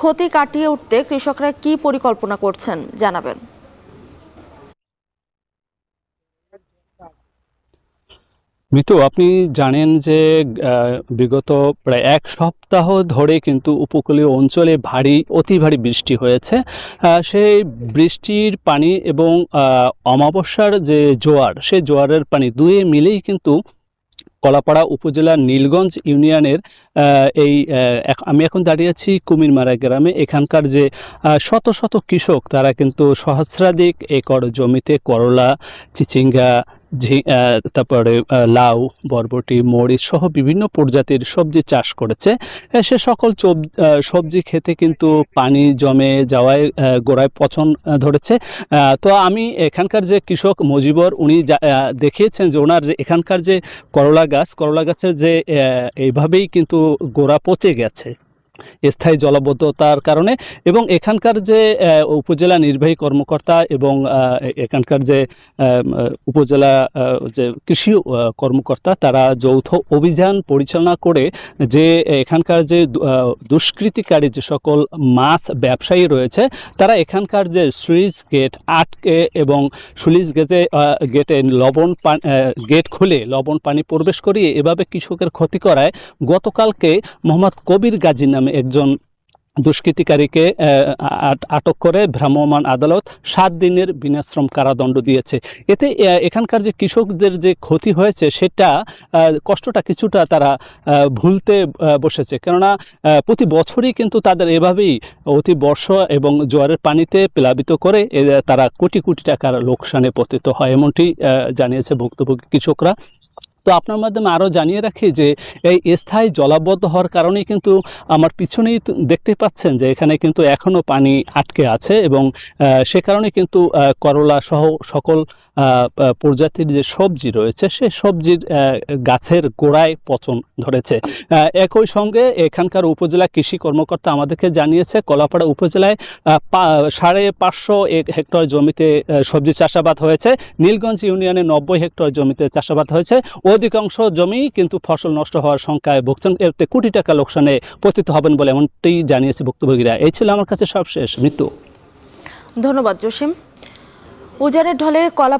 ক্ষতি কাটিয়ে উঠতে কৃষকরা কি পরিকল্পনা করছেন জানাবেন মিতু আপনি জানেন যে বিগত প্রায় এক সপ্তাহ ধরে কিন্তু উপকূলীয় অঞ্চলে ভারী অতি ভারী বৃষ্টি হয়েছে সেই বৃষ্টির পানি এবং অমাবস্যার যে জোয়ার সে জোয়ারের পানি দুয়ে মিলেই কিন্তু কলাপাড়া উপজেলার নীলগঞ্জ ইউনিয়নের এই আমি এখন দাঁড়িয়ে আছি কুমিরমারা গ্রামে এখানকার যে শত শত কৃষক তারা কিন্তু সহস্রাধিক একর জমিতে করলা চিচিঙ্গা তারপরে লাউ বরবটি মরিচ সহ বিভিন্ন প্রজাতির সবজি চাষ করেছে সে সকল সবজি খেতে কিন্তু পানি জমে যাওয়ায় গোড়ায় পচন ধরেছে তো আমি এখানকার যে কৃষক মজিবর উনি দেখিয়েছেন যে ওনার যে এখানকার যে করলা গাছ করলা গাছের যে এইভাবেই কিন্তু গোড়া পচে গেছে স্থায়ী জলবদ্ধতার কারণে এবং এখানকার যে উপজেলা নির্বাহী কর্মকর্তা এবং এখানকার যে উপজেলা যে কৃষি কর্মকর্তা তারা যৌথ অভিযান পরিচালনা করে যে এখানকার যে দুষ্কৃতিকারী যে সকল মাছ ব্যবসায়ী রয়েছে তারা এখানকার যে সুইচ গেট আটকে এবং সুইচ গেটে গেটে লবণ পান গেট খুলে লবণ পানি প্রবেশ করিয়ে এভাবে কৃষকের ক্ষতি করায় গতকালকে মোহাম্মদ কবির গাজী নামে একজন দুষ্কৃতিকারীকে আটক করে ভ্রাম্যমাণ আদালত সাত দিনের বিনাশ্রম কারাদণ্ড দিয়েছে এতে এখানকার যে কৃষকদের যে ক্ষতি হয়েছে সেটা কষ্টটা কিছুটা তারা ভুলতে বসেছে কেননা প্রতি বছরই কিন্তু তাদের এভাবেই অতি বর্ষা এবং জোয়ারের পানিতে প্লাবিত করে তারা কোটি কোটি টাকার লোকসানে পতিত হয় এমনটি জানিয়েছে ভুক্তভোগী কৃষকরা তো আপনার মাধ্যমে আরও জানিয়ে রাখি যে এই স্থায়ী জলাবদ্ধ হওয়ার কারণে কিন্তু আমার পিছনেই দেখতে পাচ্ছেন যে এখানে কিন্তু এখনও পানি আটকে আছে এবং সে কারণে কিন্তু করলা সহ সকল প্রজাতির যে সবজি রয়েছে সে সবজির গাছের গোড়ায় পচন ধরেছে একই সঙ্গে এখানকার উপজেলা কৃষি কর্মকর্তা আমাদেরকে জানিয়েছে কলাপাড়া উপজেলায় সাড়ে পাঁচশো হেক্টর জমিতে সবজি চাষাবাদ হয়েছে নীলগঞ্জ ইউনিয়নে নব্বই হেক্টর জমিতে চাষাবাদ হয়েছে ও অধিকাংশ জমি কিন্তু ফসল নষ্ট হওয়ার সংখ্যায় ভুগছেন এতে কোটি টাকা লোকসানে পতিত হবেন বলে এমনটি জানিয়েছে ভুক্তভোগীরা এই ছিল আমার কাছে সবশেষ মৃত্যু ধন্যবাদ জসিম উজানের ঢলে কলা